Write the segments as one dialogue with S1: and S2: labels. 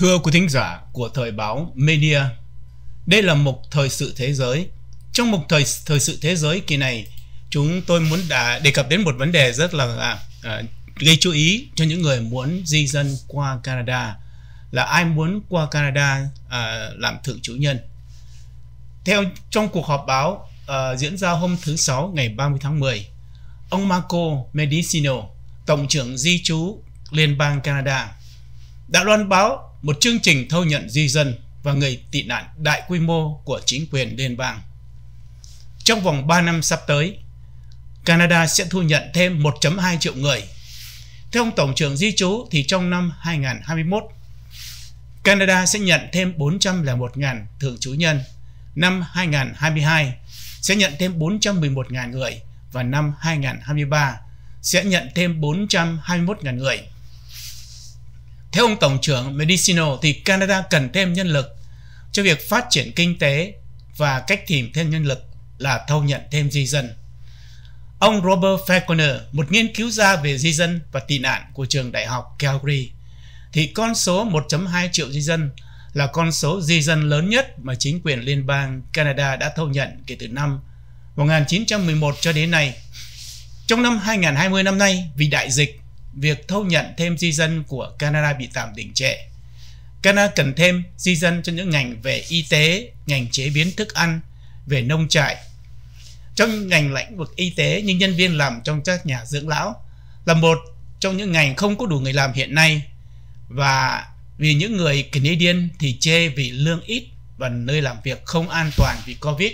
S1: Thưa quý thính giả của thời báo Media, đây là một thời sự thế giới. Trong một thời thời sự thế giới kỳ này, chúng tôi muốn đã đề cập đến một vấn đề rất là à, à, gây chú ý cho những người muốn di dân qua Canada là ai muốn qua Canada à, làm thượng chủ nhân. Theo trong cuộc họp báo à, diễn ra hôm thứ sáu ngày 30 tháng 10, ông Marco Medicino, tổng trưởng di trú liên bang Canada đã loan báo một chương trình thâu nhận di dân và người tị nạn đại quy mô của chính quyền liên bang. Trong vòng 3 năm sắp tới, Canada sẽ thu nhận thêm 1.2 triệu người. Theo ông Tổng trưởng Di trú thì trong năm 2021, Canada sẽ nhận thêm 401.000 thường trú nhân. Năm 2022 sẽ nhận thêm 411.000 người và năm 2023 sẽ nhận thêm 421.000 người. Theo ông Tổng trưởng medicinal thì Canada cần thêm nhân lực cho việc phát triển kinh tế và cách tìm thêm nhân lực là thâu nhận thêm di dân. Ông Robert Falconer, một nghiên cứu gia về di dân và tị nạn của trường đại học Calgary, thì con số 1.2 triệu di dân là con số di dân lớn nhất mà chính quyền liên bang Canada đã thâu nhận kể từ năm 1911 cho đến nay. Trong năm 2020 năm nay, vì đại dịch việc thâu nhận thêm di dân của Canada bị tạm đình trệ. Canada cần thêm di dân cho những ngành về y tế, ngành chế biến thức ăn, về nông trại. Trong ngành lĩnh vực y tế, nhưng nhân viên làm trong các nhà dưỡng lão là một trong những ngành không có đủ người làm hiện nay và vì những người Canadian thì chê vì lương ít và nơi làm việc không an toàn vì Covid.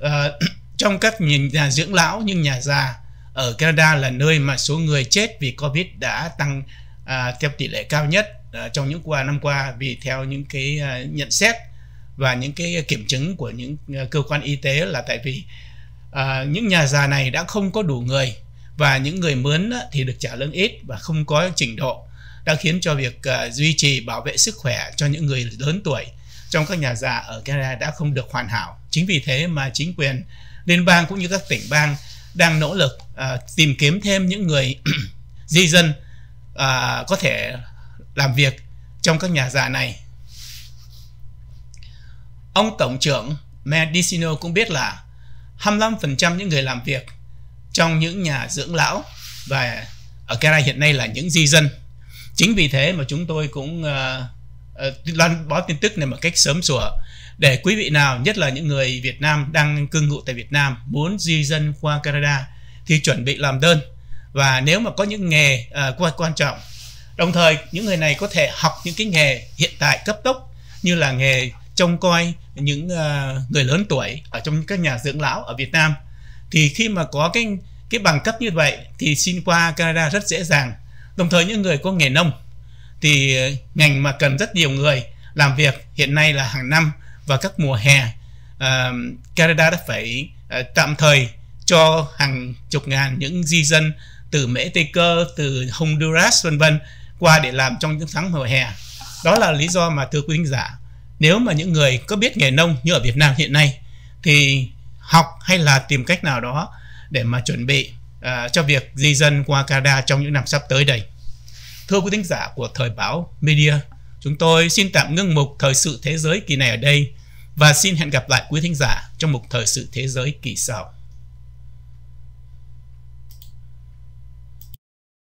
S1: À, trong các nhà dưỡng lão như nhà già ở Canada là nơi mà số người chết vì Covid đã tăng à, theo tỷ lệ cao nhất à, trong những qua năm qua vì theo những cái à, nhận xét và những cái kiểm chứng của những à, cơ quan y tế là tại vì à, những nhà già này đã không có đủ người và những người mướn thì được trả lương ít và không có trình độ đã khiến cho việc à, duy trì bảo vệ sức khỏe cho những người lớn tuổi trong các nhà già ở Canada đã không được hoàn hảo. Chính vì thế mà chính quyền liên bang cũng như các tỉnh bang đang nỗ lực Ờ, tìm kiếm thêm những người di dân à, có thể làm việc trong các nhà già này. Ông Tổng trưởng Medicino cũng biết là 25% những người làm việc trong những nhà dưỡng lão và ở Canada hiện nay là những di dân. Chính vì thế mà chúng tôi cũng uh, loan báo tin tức này một cách sớm sủa để quý vị nào, nhất là những người Việt Nam đang cư ngụ tại Việt Nam muốn di dân qua Canada thì chuẩn bị làm đơn và nếu mà có những nghề uh, quan trọng đồng thời những người này có thể học những cái nghề hiện tại cấp tốc như là nghề trông coi những uh, người lớn tuổi ở trong các nhà dưỡng lão ở Việt Nam thì khi mà có cái cái bằng cấp như vậy thì xin qua Canada rất dễ dàng đồng thời những người có nghề nông thì ngành mà cần rất nhiều người làm việc hiện nay là hàng năm và các mùa hè uh, Canada đã phải uh, tạm thời cho hàng chục ngàn những di dân từ Mễ Tây Cơ, từ Honduras vân vân qua để làm trong những tháng mùa hè. Đó là lý do mà thưa quý khán giả, nếu mà những người có biết nghề nông như ở Việt Nam hiện nay thì học hay là tìm cách nào đó để mà chuẩn bị uh, cho việc di dân qua Canada trong những năm sắp tới đây. Thưa quý thính giả của Thời báo Media, chúng tôi xin tạm ngưng mục Thời sự Thế giới kỳ này ở đây và xin hẹn gặp lại quý thính giả trong mục Thời sự Thế giới kỳ sau.